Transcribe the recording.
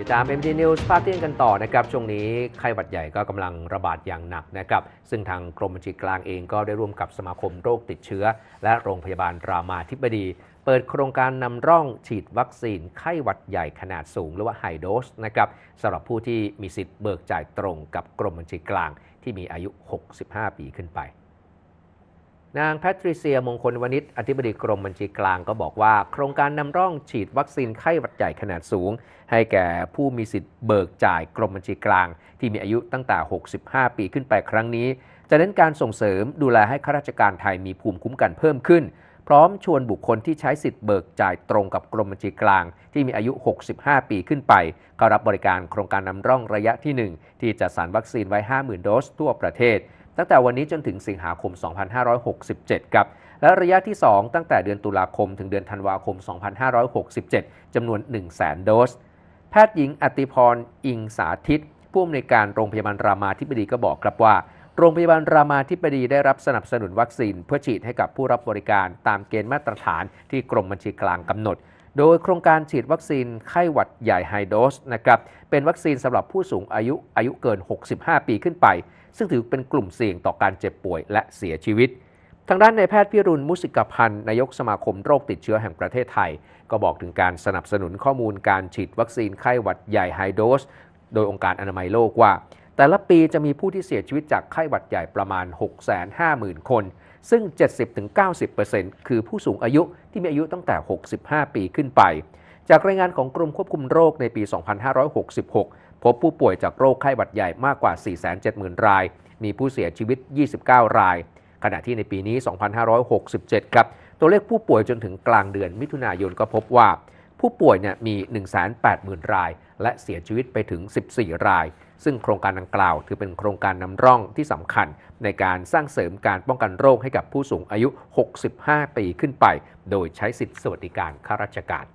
ติดตาม MD News ภาคเที่ยงกันต่อนะครับ ช่วงนี้ไข้หวัดใหญ่ก็กำลังระบาดอย่างหนักนะครับ ซึ่งทางกรมบัญชีกลางเองก็ได้ร่วมกับสมาคมโรคติดเชื้อ และโรงพยาบาลรามาธิบดี เปิดโครงการนำร่องฉีดวัคซีนไข้หวัดใหญ่ขนาดสูงหรือว่าไฮโดสนะครับสำหรับผู้ที่มีสิทธิ์เบิกจ่ายตรงกับกรมบัญชีกลางที่มีอายุ 65 ปีขึ้นไปนางแพทริเซียมงคลวณิชอธิบดีกรมบัญชีกลางก็บอกว่า โครงการนำร่องฉีดวัคซีนไข้หวัดใหญ่ขนาดสูง ให้แก่ผู้มีสิทธิ์เบิกจ่ายกรมบัญชีกลาง ที่มีอายุตั้งแต่ 65 ปีขึ้นไปครั้งนี้ จะเน้นการส่งเสริมดูแลให้ข้าราชการไทยมีภูมิคุ้มกันเพิ่มขึ้น พร้อมชวนบุคคลที่ใช้สิทธิ์เบิกจ่ายตรงกับกรมบัญชีกลาง ที่มีอายุ 65 ปีขึ้นไปเข้ารับบริการโครงการนำร่องระยะที่ 1 ที่จะสส่รวัคซีนไว้ 50,000 โดสทั่วประเทศตั้งแต่วันนี้จนถึงสิงหาคม 2567 ครับ และระยะที่ 2 ตั้งแต่เดือนตุลาคมถึงเดือนธันวาคม 2567 จำนวน 100,000 โดส แพทย์หญิงอติพร อิงสาธิตผู้อำนวยการโรงพยาบาลรามาธิบดีก็บอกครับว่า โรงพยาบาลรามาธิบดีได้รับสนับสนุนวัคซีนเพื่อฉีดให้กับผู้รับบริการตามเกณฑ์มาตรฐาน ที่กรมบัญชีกลางกำหนดโดยโครงการฉีดวัคซีนไข้หวัดใหญ่ไฮโดสนะครับ เป็นวัคซีนสำหรับผู้สูงอายุอายุเกิน 65 ปีขึ้นไป ซึ่งถือเป็นกลุ่มเสี่ยงต่อการเจ็บป่วยและเสียชีวิต ทางด้านนายแพทย์พิรุณมุสิกพันธ์นายกสมาคมโรคติดเชื้อแห่งประเทศไทย ก็บอกถึงการสนับสนุนข้อมูลการฉีดวัคซีนไข้หวัดใหญ่ไฮโดสโดยองค์การอนามัยโลกว่าแต่ละปีจะมีผู้ที่เสียชีวิตจากไข้หวัดใหญ่ประมาณ 650,000 คน ซึ่ง 70-90%คือผู้สูงอายุที่มีอายุตั้งแต่ 65 ปีขึ้นไป จากรายงานของกรมควบคุมโรคในปี 2566 พบผู้ป่วยจากโรคไข้หวัดใหญ่มากกว่า 470,000 ราย มีผู้เสียชีวิต 29 ราย ขณะที่ในปีนี้ 2567 ครับ ตัวเลขผู้ป่วยจนถึงกลางเดือนมิถุนายนก็พบว่าผู้ป่วยเนี่ยมี180,000รายและเสียชีวิตไปถึง 14 รายซึ่งโครงการดังกล่าว ถือเป็นโครงการนำร่องที่สำคัญ ในการสร้างเสริมการป้องกันโรคให้กับผู้สูงอายุ 65 ปีขึ้นไป โดยใช้สิทธิสวัสดิการข้าราชการ